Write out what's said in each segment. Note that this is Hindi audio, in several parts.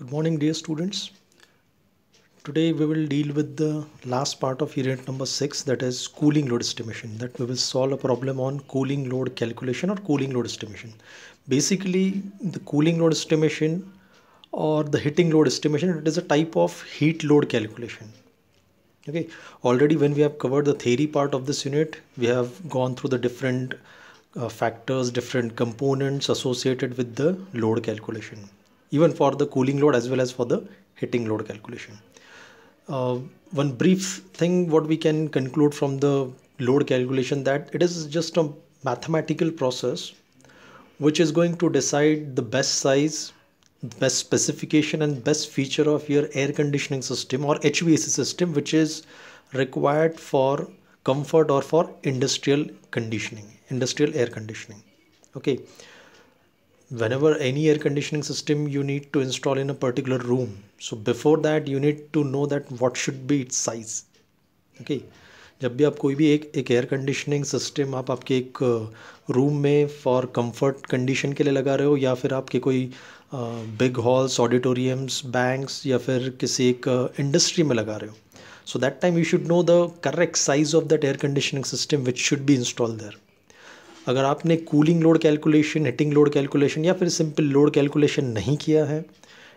Good morning dear students. Today we will deal with the last part of unit number 6 that is cooling load estimation that we will solve a problem on cooling load calculation or cooling load estimation. Basically the cooling load estimation or the heating load estimation it is a type of heat load calculation. Okay already when we have covered the theory part of this unit we have gone through the different uh, factors different components associated with the load calculation even for the cooling load as well as for the heating load calculation. Uh, one brief thing what we can conclude from the load calculation that it is just a mathematical process which is going to decide the best size, best specification and best feature of your air conditioning system or HVAC system which is required for comfort or for industrial conditioning, industrial air conditioning. Okay. whenever any air conditioning system you need to install in a particular room so before that you need to know that what should be its size okay जब भी आप कोई भी एक एक एयर कंडीशनिंग सिस्टम आप आपके एक रूम uh, में फॉर कंफर्ट कंडीशन के लिए लगा रहे हो या फिर आपके कोई बिग हॉल्स ऑडिटोरियम्स बैंक्स या फिर किसी एक इंडस्ट्री uh, में लगा रहे हो so that time you should know the correct size of that air conditioning system which should be install there अगर आपने cooling load calculation heating load calculation या फिर सिंपल लोड कैलकुलेशन नहीं किया है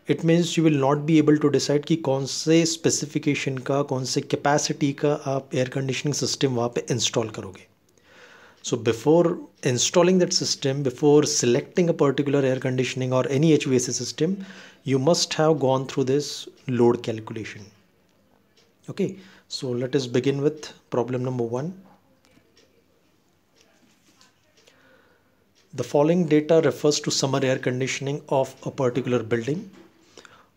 it means you will not be able to decide कि कौन से स्पेसिफिकेशन का कौन से कैपेसिटी का आप एयर कंडीशनिंग सिस्टम वहाँ पे इंस्टॉल करोगे so before installing that system before selecting a particular air conditioning और any H system you must have gone through this load calculation okay so let us begin with problem number one The following data refers to summer air conditioning of a particular building.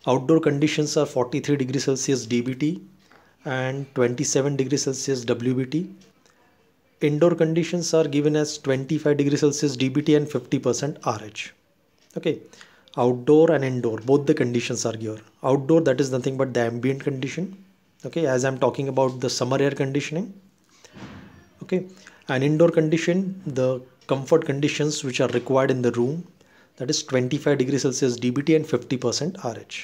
Outdoor conditions are 43 degrees Celsius DBT and 27 degrees Celsius WBT. Indoor conditions are given as 25 degrees Celsius DBT and 50% RH. Okay, outdoor and indoor, both the conditions are here. Outdoor, that is nothing but the ambient condition. Okay, as I'm talking about the summer air conditioning. Okay, and indoor condition, the comfort conditions which are required in the room that is 25 degree Celsius DBT and 50% RH.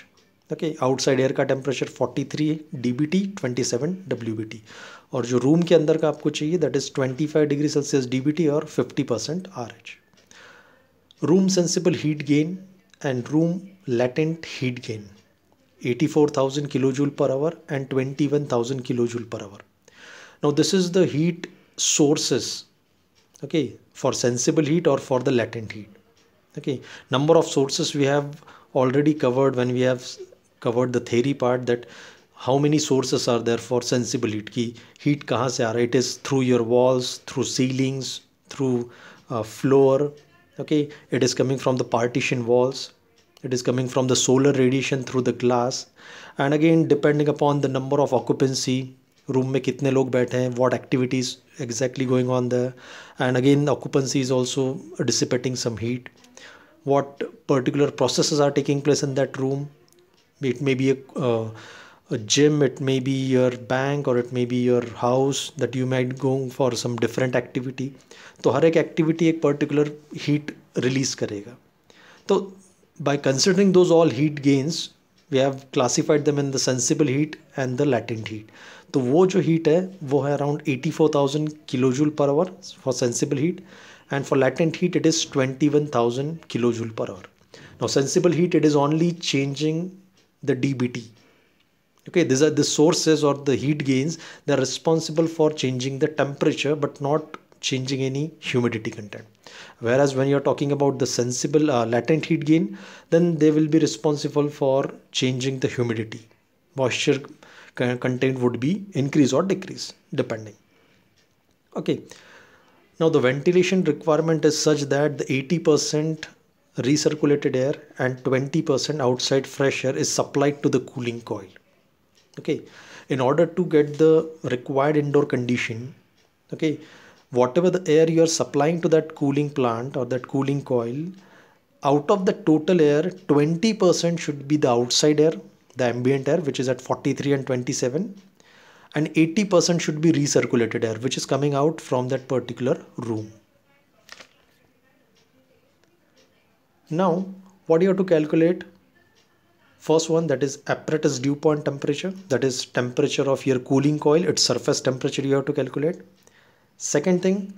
Okay, outside air का टेम्परेचर 43 डीबीटी 27 डब्ल्यूबीटी और जो रूम के अंदर का आपको चाहिए that is 25 degree Celsius DBT और 50 percent R room sensible heat gain and room latent heat gain 84,000 kilojoule per hour and 21,000 kilojoule per hour now this is the heat sources okay for sensible heat or for the latent heat okay number of sources we have already covered when we have covered the theory part that how many sources are there for sensible heat ki heat kahan se aa raha it is through your walls through ceilings through uh, floor okay it is coming from the partition walls it is coming from the solar radiation through the glass and again depending upon the number of occupancy room mein kitne log baithe hain what activities exactly going on there and again occupancy is also dissipating some heat what particular processes are taking place in that room it may be a, uh, a gym it may be your bank or it may be your house that you might go for some different activity So, हर एक activity एक particular heat release करेगा So, by considering those all heat gains we have classified them in the sensible heat and the latent heat तो वो जो हीट है वो है around eighty four kilo joule per hour for sensible heat and for latent heat it is twenty one thousand kilo joule per hour now sensible heat it is only changing the D B T okay this are the sources और the heat gains they are responsible for changing the temperature but not changing any humidity content where as when you are talking about the sensible latent heat gain then they will be responsible for changing the humidity moisture content would be increase or decrease depending okay now the ventilation requirement is such that the 80% recirculated air and 20% outside fresh air is supplied to the cooling coil okay in order to get the required indoor condition okay whatever the air you are supplying to that cooling plant or that cooling coil out of the total air 20% should be the outside air the ambient air which is at 43 and 27 and 80% should be recirculated air which is coming out from that particular room. Now what you have to calculate? First one that is apparatus dew point temperature that is temperature of your cooling coil its surface temperature you have to calculate. Second thing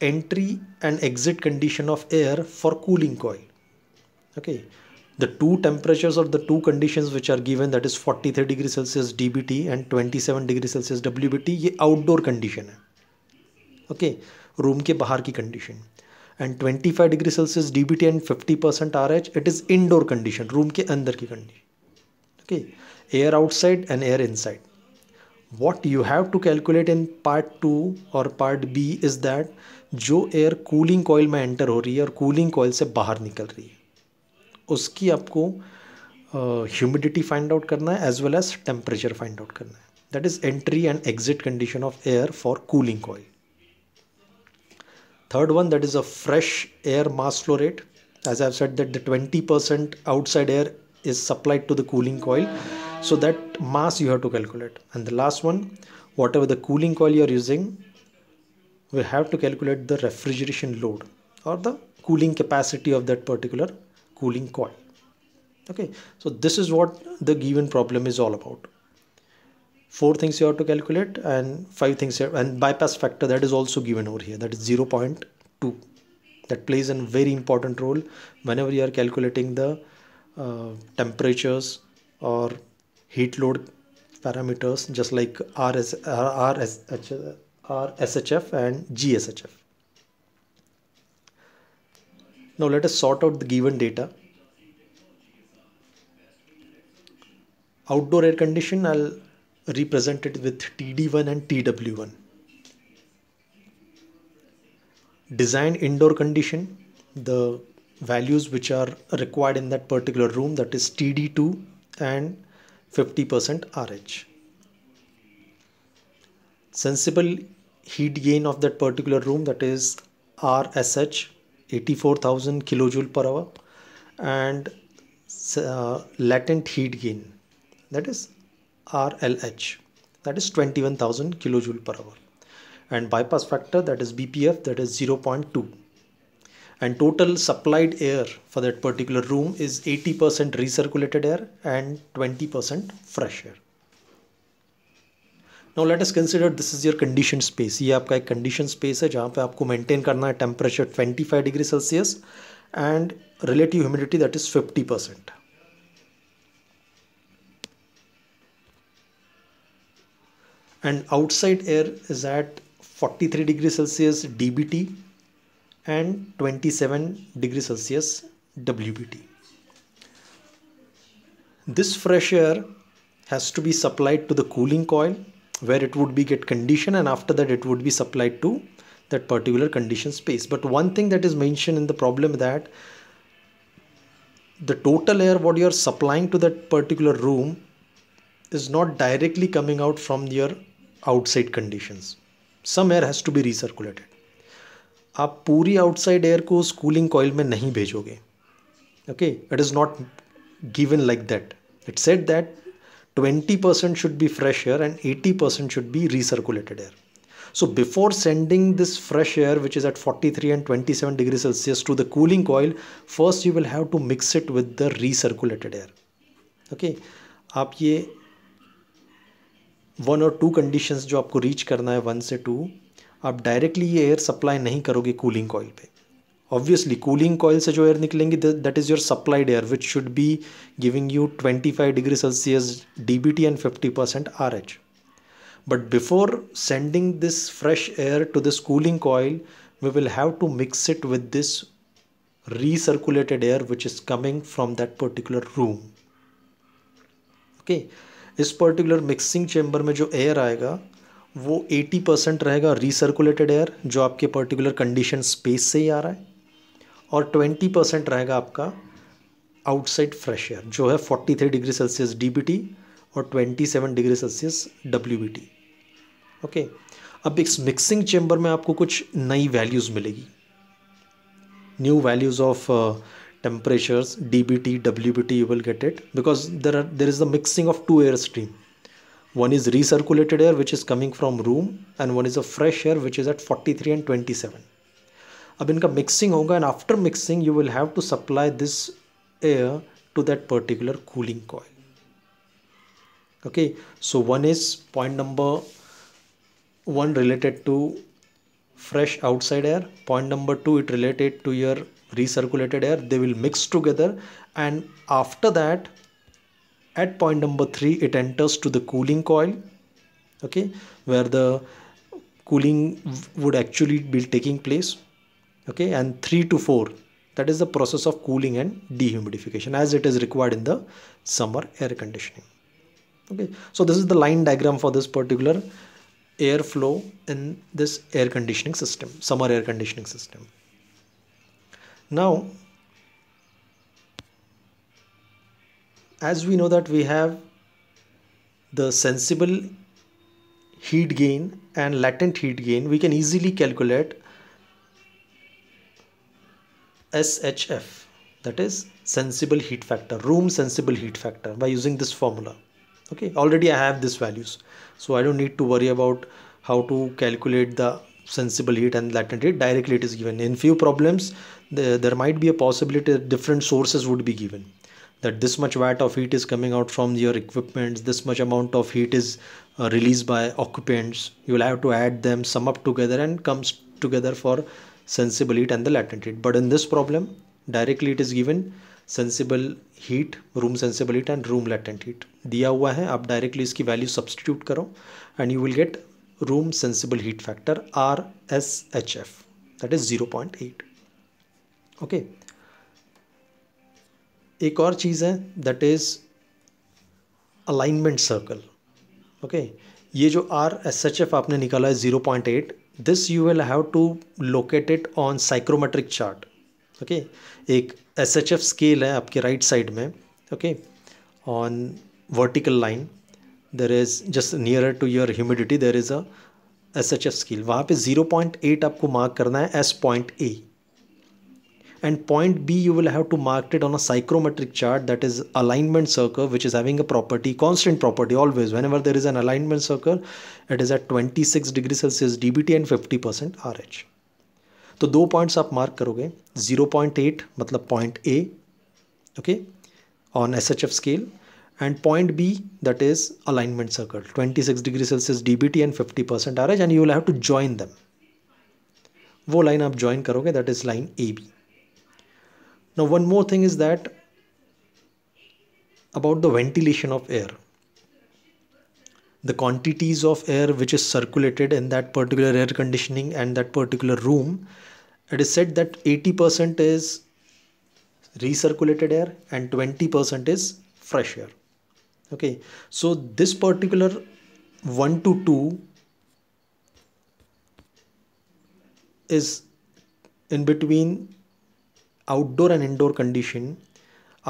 entry and exit condition of air for cooling coil. Okay the two temperatures or the two conditions which are given that is 43 degree celsius dbt and 27 degree celsius wbt ये आउटडोर कंडीशन है ओके okay, रूम के बाहर की condition and 25 degree Celsius DBT and 50 percent R H it is indoor condition room के अंदर की condition okay air outside and air inside what you have to calculate in part two और पार्ट बी इज़ दैट जो एयर कूलिंग कॉयल में एंटर हो रही है और कूलिंग कॉयल से बाहर निकल रही है उसकी आपको ह्यूमिडिटी फाइंड आउट करना है as well as temperature find out करना है that is entry and exit condition of air for cooling coil third one that is a fresh air mass flow rate as I set that the twenty percent outside air is supplied to the cooling coil so that mass you have to calculate and the last one whatever the cooling coil you are using we have to calculate the refrigeration load और the cooling capacity of that particular cooling coil okay so this is what the given problem is all about four things you have to calculate and five things here and bypass factor that is also given over here that is 0.2 that plays a very important role whenever you are calculating the uh, temperatures or heat load parameters just like RS, RSHF and GSHF now let us sort out the given data. Outdoor air condition, I'll represent it with TD1 and TW1. Design indoor condition, the values which are required in that particular room that is TD2 and 50% RH. Sensible heat gain of that particular room that is RSH 84,000 kilojoule per hour and uh, latent heat gain that is RLH that is 21,000 kilojoule per hour and bypass factor that is BPF that is 0.2 and total supplied air for that particular room is 80% recirculated air and 20% fresh air. Now let us consider this is your condition space ये आपका एक कंडीशन स्पेस है जहाँ पे आपको मेंटेन करना है temperature 25 degree Celsius and relative humidity that is 50 percent and outside air is at 43 degree celsius dbt and 27 degree celsius wbt this fresh air has to be supplied to the cooling coil where it would be get condition and after that it would be supplied to that particular condition space but one thing that is mentioned in the problem that the total air what you are supplying to that particular room is not directly coming out from your outside conditions some air has to be recirculated आप पूरी outside air को cooling coil कॉयल में नहीं okay okay not given like that it said that 20% should be fresh air and 80% should be recirculated air. So before sending this fresh air which is at 43 and 27 degrees Celsius to the cooling coil, first you will have to mix it with the recirculated air. Okay, आप ये वन और टू कंडीशंस जो आपको रीच करना है वन से टू आप डायरेक्टली ये एयर सप्लाई नहीं करोगे कूलिंग कॉइल पे ऑब्वियसली कूलिंग कॉयल से जो एयर निकलेंगी that is your supplied air which should be giving you 25 degree Celsius D B T and fifty percent R H but before sending this fresh air to this cooling coil we will have to mix it with this recirculated air which is coming from that particular room okay इस पर्टिकुलर मिक्सिंग चेम्बर में जो एयर आएगा वो 80 परसेंट रहेगा सर्कुलेटेड एयर जो आपके पर्टिकुलर कंडीशन स्पेस से ही आ रहा है और 20 परसेंट रहेगा आपका आउटसाइड फ्रेश एयर जो है 43 डिग्री सेल्सियस डीबीटी और 27 डिग्री सेल्सियस डब्ल्यूबीटी ओके अब इस मिक्सिंग चेंबर में आपको कुछ नई वैल्यूज़ मिलेगी new values of temperatures D B T W B T you will get it because there are there is the mixing of two air stream one is recirculated air which is coming from room and one is a fresh air which is at forty three and twenty seven अब इनका mixing होगा and after mixing you will have to supply this air to that particular cooling coil okay so one is point number one related to fresh outside air point number two it related to your recirculated air they will mix together and after that at point number three it enters to the cooling coil okay where the cooling would actually be taking place okay and 3 to 4 that is the process of cooling and dehumidification as it is required in the summer air conditioning okay so this is the line diagram for this particular airflow in this air conditioning system summer air conditioning system now as we know that we have the sensible heat gain and latent heat gain we can easily calculate SHF that is sensible heat factor room sensible heat factor by using this formula okay already I have these values so I don't need to worry about how to calculate the sensible heat and latent heat directly it is given in few problems the, there might be a possibility that different sources would be given that this much watt of heat is coming out from your equipment this much amount of heat is uh, released by occupants you will have to add them sum up together and comes together for sensible heat and the latent heat but in this problem directly it is given sensible heat room sensible heat and room latent heat दिया हुआ है आप डायरेक्टली इसकी वैल्यू सब्सटीट्यूट करो and you will get room sensible heat factor R S H F that is zero point eight okay एक और चीज़ है that is alignment circle okay ये जो आर एस एच एफ आपने निकाला है zero point eight this you will have to located it on psychrometric chart okay एक एस एच एफ स्केल है आपके राइट right साइड में okay on vertical line there is just near to your humidity there is a S H F scale वहाँ पे एट आपको मार्क करना है S point A and point B you will have to mark it on a psychrometric chart that is alignment circle which is having a property constant property always whenever there is an alignment circle it is at 26 degrees Celsius DBT and 50% RH So दो points आप mark karoge 0.8 matlab point A okay on S H F scale and point B that is alignment circle 26 degrees Celsius DBT and 50% RH and you will have to join them वो line up join karoge that is line AB now one more thing is that about the ventilation of air the quantities of air which is circulated in that particular air conditioning and that particular room it is said that 80% is recirculated air and 20% is fresh air okay so this particular 1 to 2 is in between outdoor and indoor condition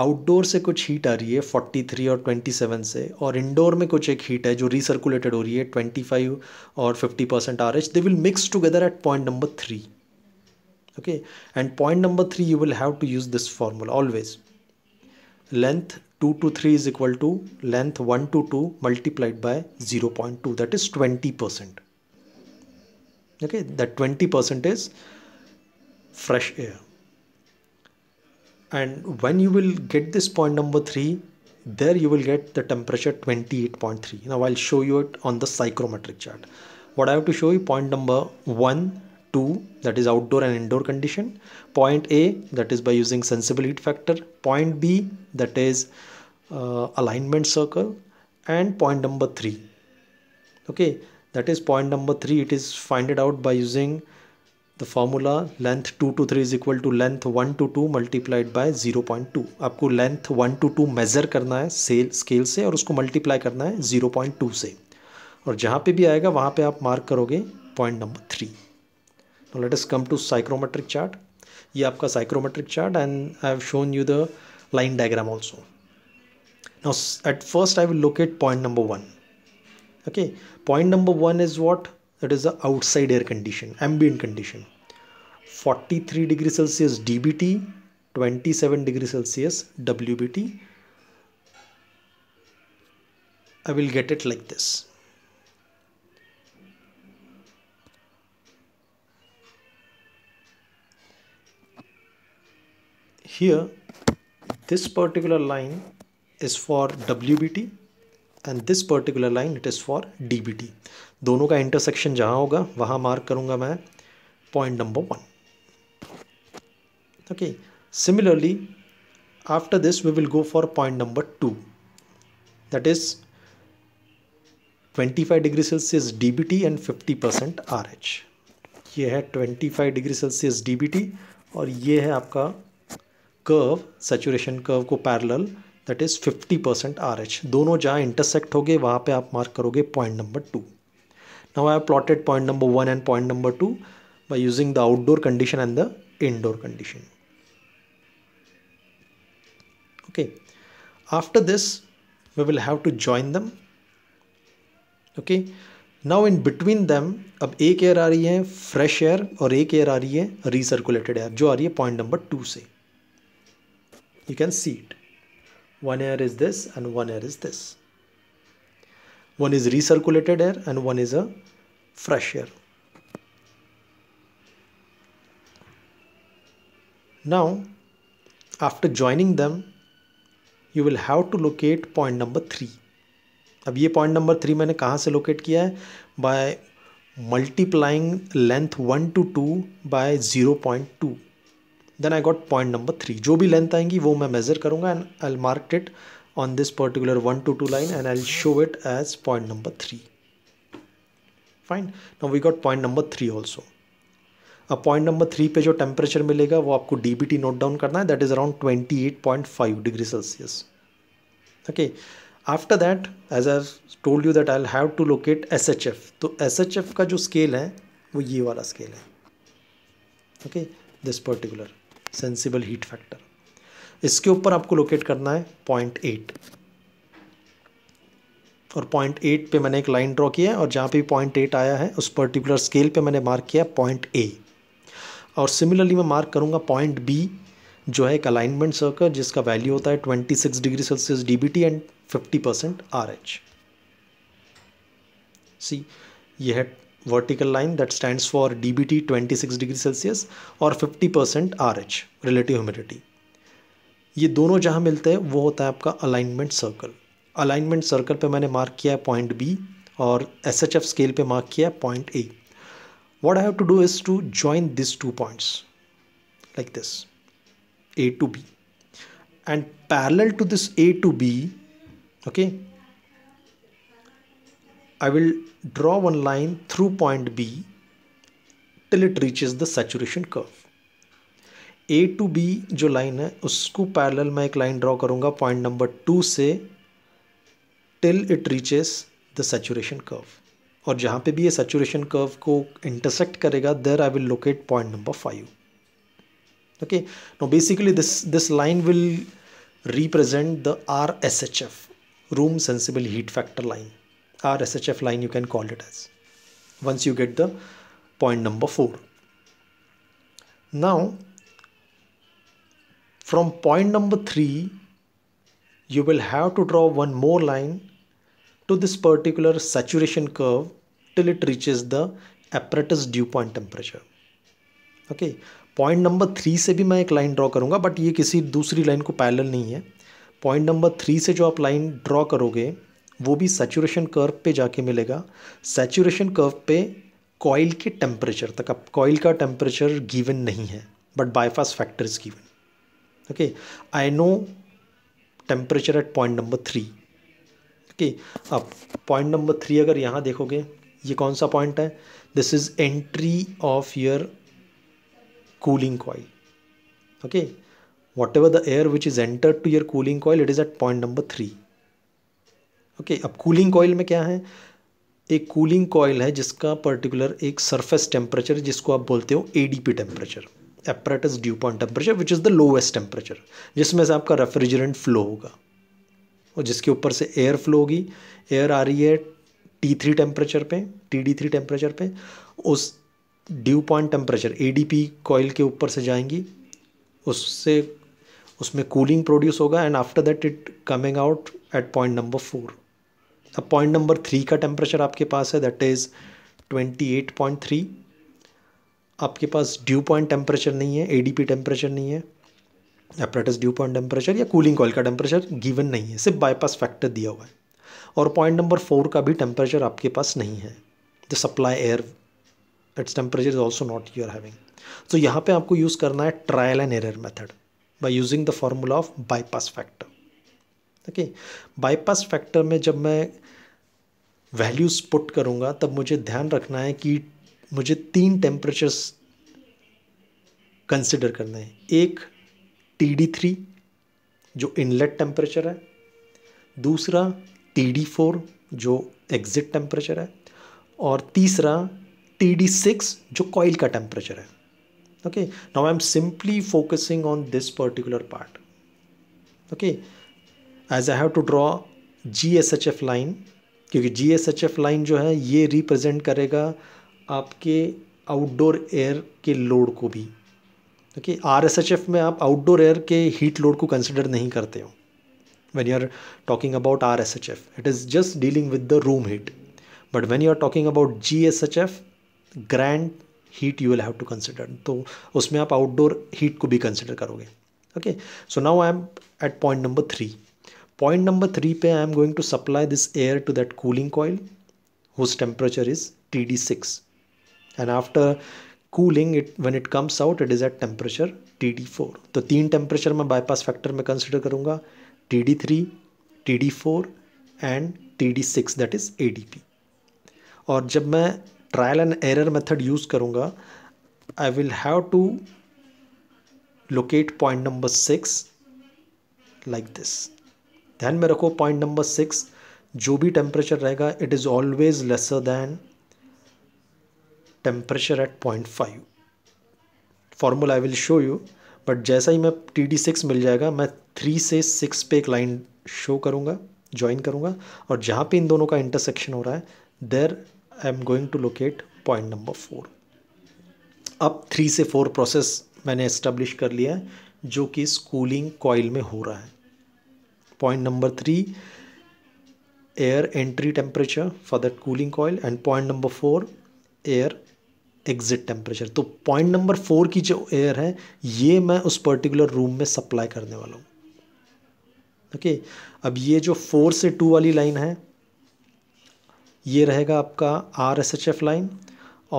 outdoor से कुछ हीट आ रही है 43 और 27 से और इंडोर में कुछ एक हीट है जो रिसर्कुलेटेड हो रही है 25 और 50 percent R H they will mix together at point number three okay and point number three you will have to use this formula always length two two three is equal to length one two two multiplied by zero point two that is twenty percent okay that twenty percent is fresh air and when you will get this point number 3 there you will get the temperature 28.3 now I'll show you it on the psychrometric chart what I have to show you point number 1 2 that is outdoor and indoor condition point A that is by using sensible heat factor point B that is uh, alignment circle and point number 3 okay that is point number 3 it is find it out by using the formula length two two three is equal to length one two two multiplied by zero point two आपको length one two two measure करना है सेल स्केल से और उसको मल्टीप्लाई करना है जीरो पॉइंट टू से और जहाँ पे भी आएगा वहाँ पे आप मार्क करोगे पॉइंट नंबर थ्री लेट इस कम टू साइक्रोमेट्रिक चार्ट ये आपका psychrometric chart and I have shown you the line diagram also now at first i will locate point number 1 okay point number 1 is what that is the outside air condition ambient condition 43 degree Celsius DBT 27 degree celsius wbt i will get it like this here this particular line is for wbt and this particular line it is for D दोनों का इंटरसेक्शन जहाँ होगा वहाँ मार्क करूँगा मैं point number one okay similarly after this we will go for point number 2 that is 25 degree Celsius D B T and 50 percent R H ये है 25 degree Celsius D B T और ये है आपका कर्व सेचुरेशन कर्व को parallel that is 50 percent R H दोनों जहाँ इंटरसेक्ट हो गए वहाँ पर आप मार्क करोगे point number two now I plotted point number one and point number two by using the outdoor condition and the indoor condition okay after this we will have to join them okay now in between them अब एक एयर आ रही है फ्रेश एयर और एक एयर आ रही है रिसर्कुलेटेड एयर जो आ रही है पॉइंट नंबर टू से you can see it one air is this and one air is this one is recirculated air and one is a fresh air now after joining them you will have to locate point number three अब ये पॉइंट नंबर थ्री मैंने कहाँ से लोकेट किया है by multiplying length one two two by zero point two then I got point number three जो भी लेंथ आएंगी वो मैं मेज़र करूँगा and I mark it on this particular one two two line and I show it as point number three fine now we got point number three also अब पॉइंट नंबर थ्री पे जो टेम्परेचर मिलेगा वो आपको डी नोट डाउन करना है that is around twenty eight point five degree Celsius okay after that as I told you that I have to locate S H F तो एस एच एफ का जो स्केल है वो ये वाला स्केल है okay this particular sensible heat factor इसके ऊपर आपको लोकेट करना है पॉइंट एट और पॉइंट एट पे मैंने एक लाइन ड्रॉ किया है और जहाँ पे पॉइंट एट आया है उस पर्टिकुलर स्केल पे मैंने मार्क किया पॉइंट ए और सिमिलरली मैं मार्क करूँगा पॉइंट बी जो है एक अलाइनमेंट सर्कल जिसका वैल्यू होता है twenty six degree Celsius D B T and fifty percent R H see यह है vertical line that stand for D B T twenty six degree celsius और fifty percent R H relative humidity ये दोनों जहाँ मिलते हैं वो होता है आपका अलाइनमेंट सर्कल अलाइनमेंट सर्कल पे मैंने मार्क किया है पॉइंट बी और एस एच एफ स्केल पे मार्क किया है point A what I have to do is to join these two points like this A to B and parallel to this A to B okay I will draw one line through point B till it reaches the saturation curve A to B जो लाइन है उसको पैरेलल मैं एक लाइन ड्रॉ करूँगा number two टू से till it reaches the saturation curve. और जहाँ पे भी ये सेचुरेशन कर्व को इंटरसेक्ट करेगा there I will locate point number five okay no basically this this line will represent the R S H F room sensible heat factor line R S H F line you can call it as once you get the point number four now from point number three you will have to draw one more line to this particular saturation curve till it reaches the apparatus dew point temperature okay point number three से भी मैं एक लाइन ड्रॉ करूंगा बट ये किसी दूसरी लाइन को पैरेलल नहीं है पॉइंट नंबर थ्री से जो आप लाइन ड्रॉ करोगे वो भी सेचुरेशन कर्व पे जाके मिलेगा सेचुरेशन कर्व पे कॉइल के टेम्परेचर तक अब कॉइल का टेम्परेचर गिवन नहीं है but bypass factor is given okay I know temperature at point number three okay अब पॉइंट नंबर थ्री अगर यहाँ देखोगे ये कौन सा पॉइंट है this is entry of your cooling coil okay whatever the air which is enter to your cooling coil it is at point number three okay अब कूलिंग कॉइल में क्या है एक कूलिंग कॉइल है जिसका पर्टिकुलर एक सरफेस टेम्परेचर जिसको आप बोलते हो A D P temperature apparatus dew point temperature which is the lowest temperature जिसमें से आपका रेफ्रिजरेंट फ्लो होगा और जिसके ऊपर से एयर फ्लो होगी एयर आ रही है टी थ्री टेम्परेचर पे टी डी थ्री टेम्परेचर पे उस dew point temperature A D P coil के ऊपर से जाएंगी उससे उसमें कूलिंग प्रोड्यूस होगा and after that it coming out at point number four अब पॉइंट नंबर थ्री का टेम्परेचर आपके पास है that is twenty eight point three आपके पास ड्यू पॉइंट टेम्परेचर नहीं है ए डी पी टेम्परेचर नहीं है एपरेटस ड्यू पॉइंट टेम्परेचर या कूलिंग कॉल का टेम्परेचर गिवन नहीं है सिर्फ बाईपास फैक्टर दिया हुआ है और पॉइंट नंबर फोर का भी टेम्परेचर आपके पास नहीं है the supply air its temperature is also not your having so यहाँ पे आपको यूज़ करना है trial and error method by using the formula of bypass factor okay bypass factor में जब मैं वैल्यूज़ पुट करूँगा तब मुझे ध्यान रखना है कि मुझे तीन टेम्परेचर्स कंसिडर करने हैं एक टी डी थ्री जो इनलेट टेम्परेचर है दूसरा टी डी फोर जो एग्ज़िट टेम्परेचर है और तीसरा टी डी सिक्स जो कॉइल का टेम्परेचर है okay now I am simply focusing on this particular part okay as I have to draw G S H F line क्योंकि G S H F line जो है ये रिप्रेजेंट करेगा आपके आउटडोर एयर के लोड को भी क्योंकि आर एस एच एफ में आप आउटडोर एयर के हीट लोड को कंसिडर नहीं करते हो when you are talking about R S H F it is just dealing with the room heat but when you are talking about G S H F grand heat you will have to consider तो उसमें आप आउटडोर हीट को भी कंसिडर करोगे okay so now I am at point number three point number three पे आई am going to supply this air to that cooling coil whose temperature is T D six and after cooling it one it comes out it is at temperature T D four तो तीन टेम्परेचर मैं बाईपास फैक्टर में कंसिडर करूँगा T D three T D four and T D six that is A D P और जब मैं trial and error method use करूँगा I will have to locate point number six like this ध्यान में रखो पॉइंट नंबर सिक्स जो भी टेम्परेचर रहेगा it is always lesser than temperature at point five formula I will show you but जैसा ही मैं टी डी सिक्स मिल जाएगा मैं थ्री से सिक्स पे एक लाइन शो करूँगा ज्वाइन करूँगा और जहाँ पे इन दोनों का इंटरसेक्शन हो रहा है there I am going to locate point number four अब थ्री से फोर प्रोसेस मैंने इस्टेब्लिश कर लिया है जो कि इस कूलिंग कॉयल में हो रहा है point number three air entry temperature for that cooling coil and point number four air exit temperature तो पॉइंट नंबर फोर की जो एयर है ये मैं उस पर्टिकुलर रूम में सप्लाई करने वाला हूँ ओके okay, अब ये जो फोर से टू वाली लाइन है ये रहेगा आपका R S H F line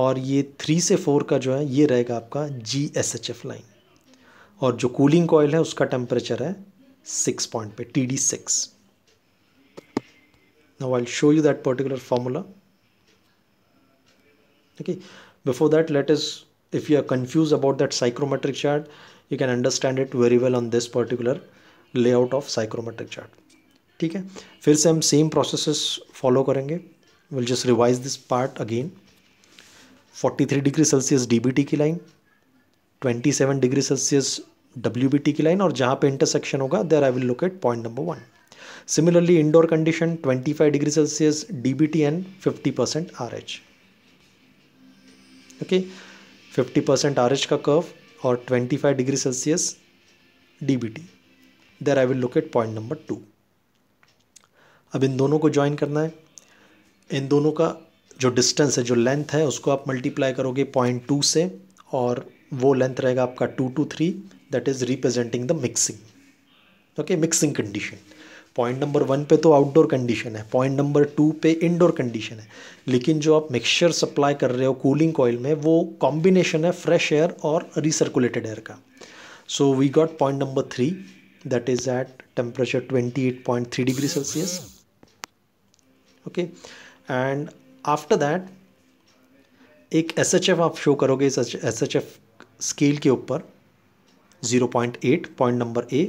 और ये थ्री से फोर का जो है ये रहेगा आपका G S H F line और जो कूलिंग कॉयल है उसका टेम्परेचर है सिक्स पॉइंट पे T D six now I show you that particular formula है Before that, let us, if you are confused about that psychrometric chart, you can understand it very well on this particular layout of psychrometric chart ठीक है फिर से हम सेम प्रोसेसेस फॉलो करेंगे will just revise this part again 43 degree Celsius DBT की लाइन 27 डिग्री सेल्सियस डब्ल्यूबीटी की लाइन और जहाँ पे इंटरसेक्शन होगा there I will locate point number one similarly indoor condition 25 degree Celsius DBT and 50 percent R H okay fifty percent R का कर्व और twenty five degree Celsius D B T there I will look at point number two अब इन दोनों को ज्वाइन करना है इन दोनों का जो डिस्टेंस है जो लेंथ है उसको आप मल्टीप्लाई करोगे पॉइंट टू से और वो लेंथ रहेगा आपका two two three that is representing the mixing okay mixing condition point number one पे तो आउटडोर कंडीशन है पॉइंट नंबर टू पे इनडोर कंडीशन है लेकिन जो आप मिक्सचर सप्लाई कर रहे हो कूलिंग ऑयल में वो कॉम्बिनेशन है फ्रेश एयर और रिसर्कुलेटेड एयर का so we got point number three that is at temperature twenty eight point three degree Celsius okay and after that एक एस आप शो करोगे एच एफ स्केल के ऊपर zero point eight point number A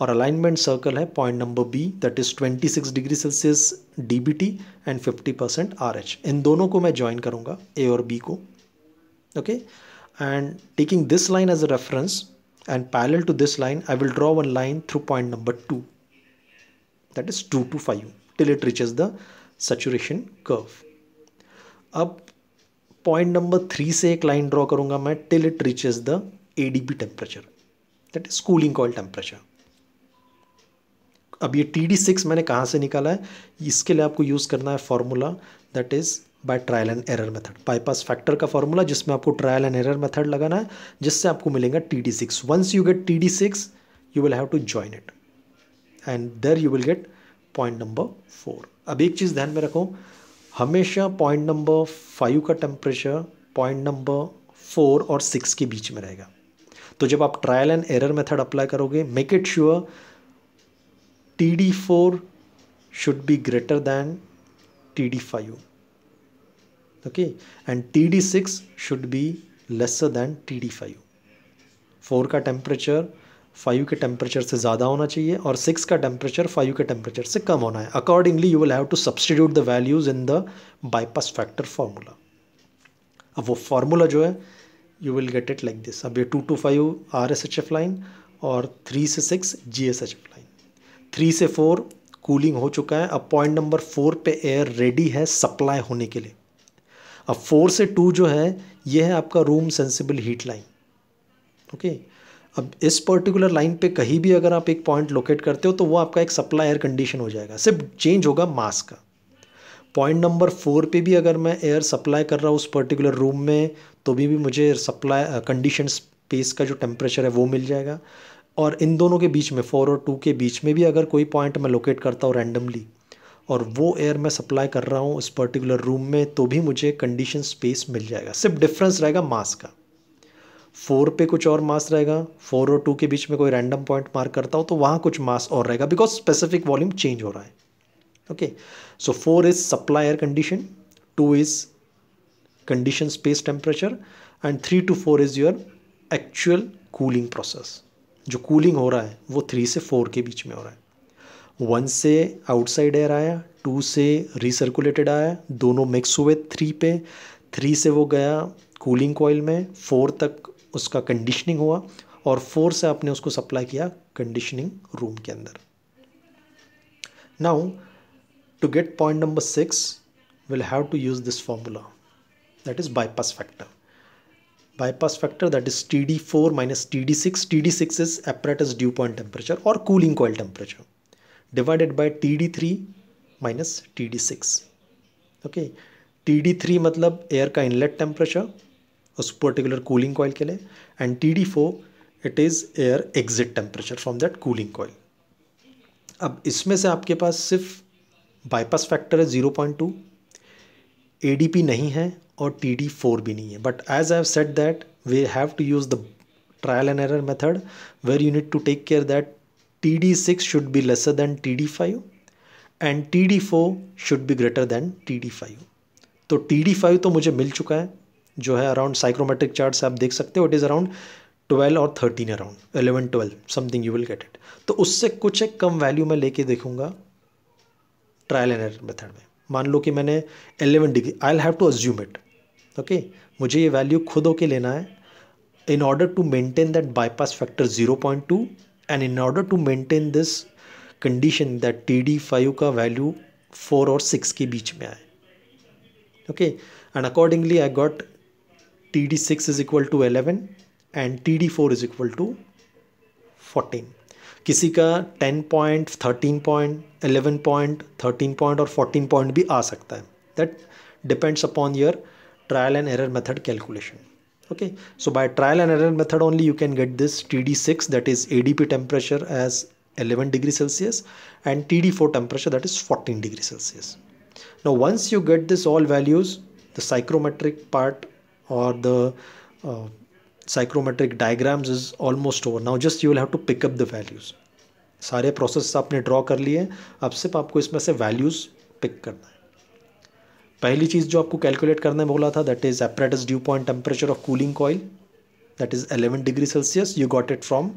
और अलाइनमेंट सर्कल है point number B that is twenty six degree Celsius D B T and fifty percent R H इन दोनों को मैं ज्वाइन करूँगा ए और बी को okay and taking this line as a reference and parallel to this line I will draw one line through point number two that is two two five till it reaches the saturation curve अब पॉइंट नंबर थ्री से एक लाइन ड्रॉ करूंगा मैं till it reaches the A D B temperature that is cooling coil temperature अब ये टी डी सिक्स मैंने कहाँ से निकाला है इसके लिए आपको यूज़ करना है formula that is by trial and error method bypass factor का फॉर्मूला जिसमें आपको ट्रायल एंड एरर मेथड लगाना है जिससे आपको मिलेगा T D six once you get T D six you will have to join it and there you will get point number four अब एक चीज़ ध्यान में रखो हमेशा पॉइंट नंबर फाइव का टेम्परेचर पॉइंट नंबर फोर और सिक्स के बीच में रहेगा तो जब आप trial and error method apply करोगे make it sure T D four should be greater than T D five okay and T D six should be lesser than T D five four का टेम्परेचर फाइव के टेम्परेचर से ज़्यादा होना चाहिए और सिक्स का टेम्परेचर फाइव के टेम्परेचर से कम होना है accordingly you will have to substitute the values in the bypass factor formula अब वो फार्मूला जो है you will get it like this अब ये two two five R S H F line और थ्री से six G S H F line three से फोर कूलिंग हो चुका है अब पॉइंट नंबर फोर पे एयर रेडी है सप्लाई होने के लिए अब फोर से टू जो है ये है आपका room sensible heat line okay अब इस पर्टिकुलर लाइन पे कहीं भी अगर आप एक पॉइंट लोकेट करते हो तो वो आपका एक सप्लाई एयर कंडीशन हो जाएगा सिर्फ चेंज होगा मास का पॉइंट नंबर फोर पे भी अगर मैं एयर सप्लाई कर रहा हूँ उस पर्टिकुलर रूम में तो भी भी मुझे सप्लाई कंडीशन स्पेस का जो टेम्परेचर है वो मिल जाएगा और इन दोनों के बीच में फोर और टू के बीच में भी अगर कोई पॉइंट मैं लोकेट करता हूँ रैंडमली और वो एयर मैं सप्लाई कर रहा हूँ उस पर्टिकुलर रूम में तो भी मुझे कंडीशन स्पेस मिल जाएगा सिर्फ डिफरेंस रहेगा मास का फोर पे कुछ और मास रहेगा फोर और टू के बीच में कोई रैंडम पॉइंट मार्क करता हूँ तो वहाँ कुछ मास और रहेगा बिकॉज स्पेसिफिक वॉल्यूम चेंज हो रहा है okay so four is supply air condition two is condition space temperature and three two four is your actual cooling process जो कूलिंग हो रहा है वो थ्री से फोर के बीच में हो रहा है वन से आउटसाइड एयर आया टू से रिसर्कुलेटेड आया दोनों मिक्स हुए थ्री पे थ्री से वो गया कूलिंग कॉयल में फोर तक उसका कंडीशनिंग हुआ और फोर से आपने उसको सप्लाई किया कंडीशनिंग रूम के अंदर now to get point number six will have to use this formula that is bypass factor bypass factor that is td4 minus td6 td6 is apparatus dew point temperature or cooling coil temperature divided by td3 minus td6 okay td3 matlab air ka inlet temperature us particular cooling coil ke liye and td4 it is air exit temperature from that cooling coil ab isme se aapke paas sirf bypass factor hai 0.2 A D P नहीं है और टी डी फोर भी नहीं है but as I set that we have to use the trial method where to take care that T D six should be lesser than T D five and T D four should be greater than T D five तो टी डी फाइव तो मुझे मिल चुका है जो है अराउंड साइक्रोमेट्रिक चार्ट से आप देख सकते हो इट इज़ अराउंड ट्वेल्व और thirteen around eleven twelve something you will get it तो उससे कुछ एक कम वैल्यू मैं लेके देखूंगा ट्रायल एंड एरर मेथड में मान लो कि मैंने eleven degree I have to assume it okay मुझे ये वैल्यू खुद होके लेना है in order to maintain that bypass factor zero point two and in order to maintain this condition that T D five का वैल्यू फोर और सिक्स के बीच में आए okay and accordingly I got T D six is equal to eleven and T D four is equal to fourteen किसी का ten point thirteen point eleven point thirteen point और फोर्टीन पॉइंट भी आ सकता है that depends upon your trial and error method calculation okay so by trial and error method only you can get this T D six that is A D P temperature as eleven degree Celsius and T D four temperature that is fourteen degree Celsius no once you get this all values the psychrometric part और the psychrometric diagrams is almost over now just you will have to pick up the values सारे प्रोसेस आपने ड्रॉ कर लिए अब सिर्फ आपको इसमें से वैल्यूज पिक करना है पहली चीज़ जो आपको कैलकुलेट करने में बोला था that is apparatus dew point temperature of cooling coil that is eleven degree Celsius you got it from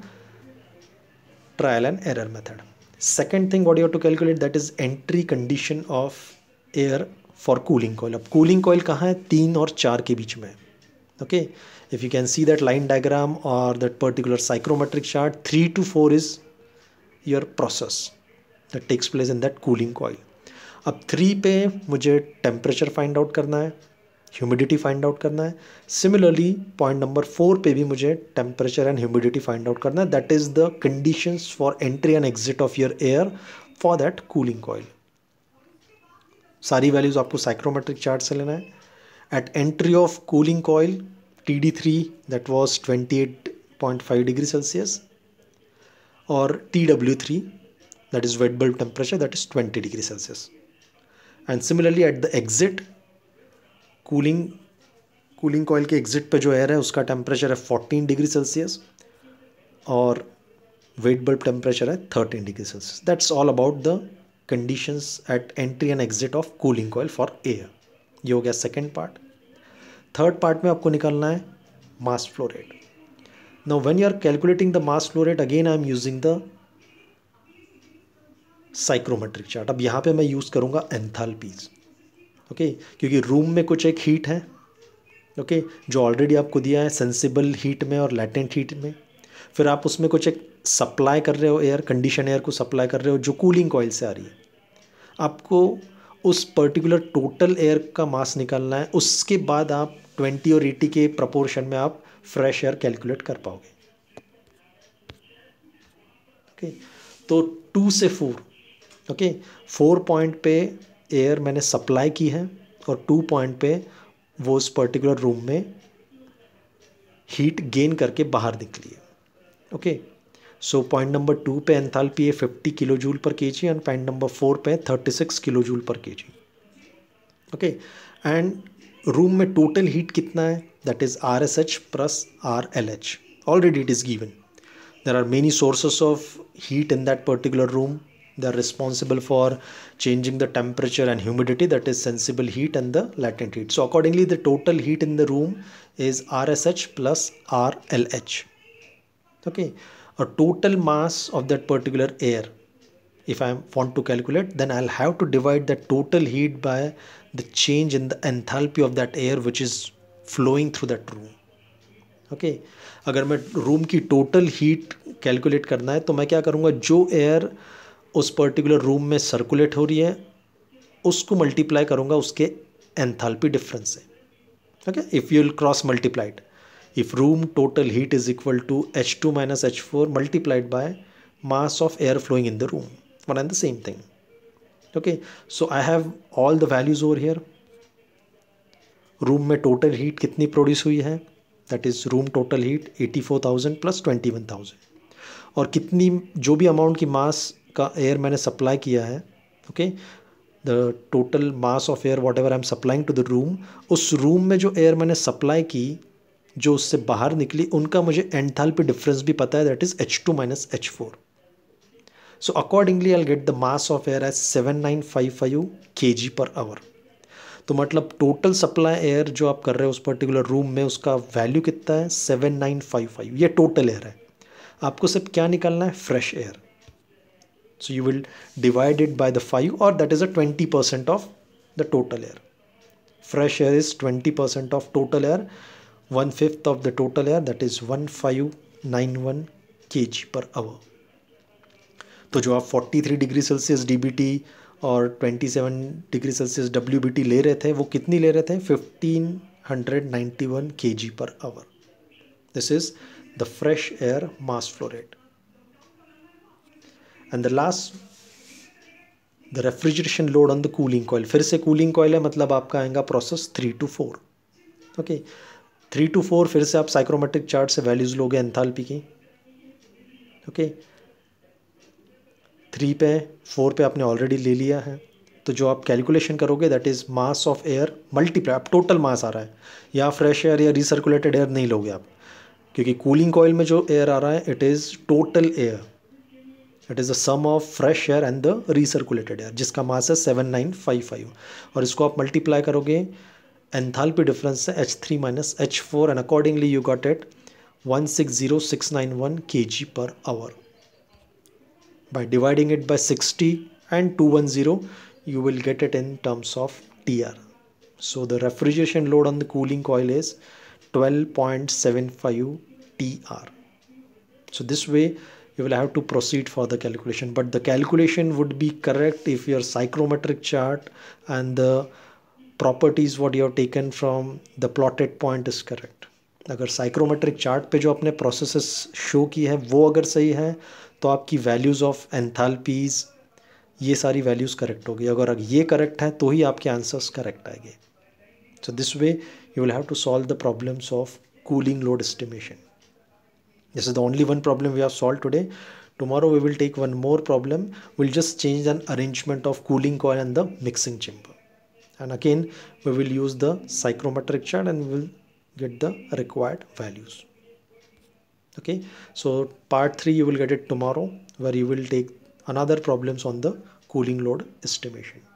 trial and error method second thing what you to calculate that is entry condition of air for cooling coil अब कूलिंग कॉइल कहाँ है तीन और चार के बीच में है okay if you can see that line diagram or that particular psychrometric chart 3 to 4 is your process that takes place in that cooling coil अब थ्री पे मुझे टेम्परेचर फाइंड आउट करना है ह्यूमिडिटी फाइंड आउट करना है सिमिलरली पॉइंट नंबर फोर पे भी मुझे temperature and humidity find out करना है that is the conditions for entry and exit of your air for that cooling coil सारी वैल्यूज़ आपको साइक्रोमेट्रिक चार्ट से लेना है at entry of cooling coil TD3 that was 28.5 degrees Celsius or TW3 that is wet bulb temperature that is 20 degrees Celsius and similarly at the exit cooling cooling coil exit pe jo air hai uska temperature hai 14 degrees Celsius or wet bulb temperature at 13 degrees Celsius that's all about the conditions at entry and exit of cooling coil for air ये हो गया सेकेंड पार्ट थर्ड पार्ट में आपको निकालना है mass flow rate now when you are calculating the mass flow rate again I am using the psychrometric chart अब यहाँ पे मैं यूज़ करूँगा एंथालपीज ओके क्योंकि रूम में कुछ एक हीट है ओके okay? जो ऑलरेडी आपको दिया है सेंसिबल हीट में और लैटेंट हीट में फिर आप उसमें कुछ एक सप्लाई कर रहे हो एयर कंडीशन एयर को सप्लाई कर रहे हो जो कूलिंग कॉइल से आ रही है आपको उस पर्टिकुलर टोटल एयर का मास निकालना है उसके बाद आप 20 और 80 के प्रपोर्शन में आप फ्रेश एयर कैलकुलेट कर पाओगे ओके okay. तो टू से फोर ओके फोर पॉइंट पे एयर मैंने सप्लाई की है और टू पॉइंट पे वो उस पर्टिकुलर रूम में हीट गेन करके बाहर निकली है okay okay. So point number two पे एंथैल्पी है fifty kilo joule per K G and point number four पे thirty six kilo joule per K G okay and room में टोटल हीट कितना है that is R S H plus R L H already it is given there are many sources of heat in that particular room they are responsible for changing the temperature and humidity that is sensible heat and the latent heat so accordingly the total heat in the room is R S H plus R L H okay a total mass of that particular air if I want to calculate then I'll have to divide the total heat by the change in the enthalpy of that air which is flowing through that room okay okay. अगर मैं रूम की टोटल हीट कैलकुलेट करना है तो मैं क्या करूँगा जो एयर उस पर्टिकुलर रूम में सर्कुलेट हो रही है उसको मल्टीप्लाई करूँगा उसके एंथैल्पी डिफरेंस से okay if you will cross multiplied if room total heat is equal to H2 minus H4 multiplied by mass of air flowing in the room. One and the same thing. Okay, so I have all the values over here. Room में टोटल हीट कितनी प्रोड्यूस हुई है that is room total heat 84,000 plus 21,000 और कितनी जो भी अमाउंट की मास का एयर मैंने सप्लाई किया है okay the total mass of air whatever I am supplying to the room उस रूम में जो एयर मैंने सप्लाई की जो उससे बाहर निकली उनका मुझे एंथैल्पी डिफरेंस भी पता है that is H two minus H four so accordingly I get the mass of air as seven nine five five K G per hour तो मतलब टोटल सप्लाई एयर जो आप कर रहे हो उस पर्टिकुलर रूम में उसका वैल्यू कितना है सेवन नाइन फाइव फाइव ये टोटल एयर है आपको सिर्फ क्या निकालना है fresh air so you will divide it by the five और that is a twenty percent of the total air fresh air is twenty percent of total air one fifth of the total air that is one five nine one K G per hour तो जो आप forty three degree Celsius D B T और twenty seven degree Celsius W B T ले रहे थे वो कितनी ले रहे थे fifteen hundred ninety one K G per hour this is the fresh air mass flow rate and the last the refrigeration load on the cooling coil फिर से कूलिंग कॉयल है मतलब आपका आएगा process three two four okay three two four फिर से आप साइक्रोमेट्रिक चार्ट से वैल्यूज़ लोगे एंथालपी की ओके थ्री पे फोर पे आपने ऑलरेडी ले लिया है तो जो आप कैलकुलेशन करोगे that is mass of air multiply आप टोटल मास आ रहा है या फ्रेश एयर या रिसर्कुलेटेड एयर नहीं लोगे आप क्योंकि कूलिंग कॉयल में जो एयर आ रहा है it is total air it is the sum of fresh air and the recirculated air जिसका मास है सेवन नाइन फाइव फाइव और इसको आप मल्टीप्लाई करोगे enthalpy difference H3 minus H4 and accordingly you got it 160691 kg per hour. By dividing it by 60 and 210 you will get it in terms of TR. So the refrigeration load on the cooling coil is 12.75 TR. So this way you will have to proceed for the calculation but the calculation would be correct if your psychrometric chart and the properties what you are taken from the plotted point is correct अगर साइक्रोमेट्रिक चार्ट पे जो आपने प्रोसेस शो की है वो अगर सही है तो आपकी वैल्यूज ऑफ एंथालपीज ये सारी वैल्यूज करेक्ट होगी अगर अगर ये करेक्ट है तो ही आपके आंसर्स करेक्ट आएंगे so this way you will have to solve the problems of cooling load estimation this is the only one problem we have solve today tomorrow we will take one more problem will just change an arrangement of cooling coil and the mixing chamber and again we will use the psychrometric chart and we will get the required values okay so part 3 you will get it tomorrow where you will take another problems on the cooling load estimation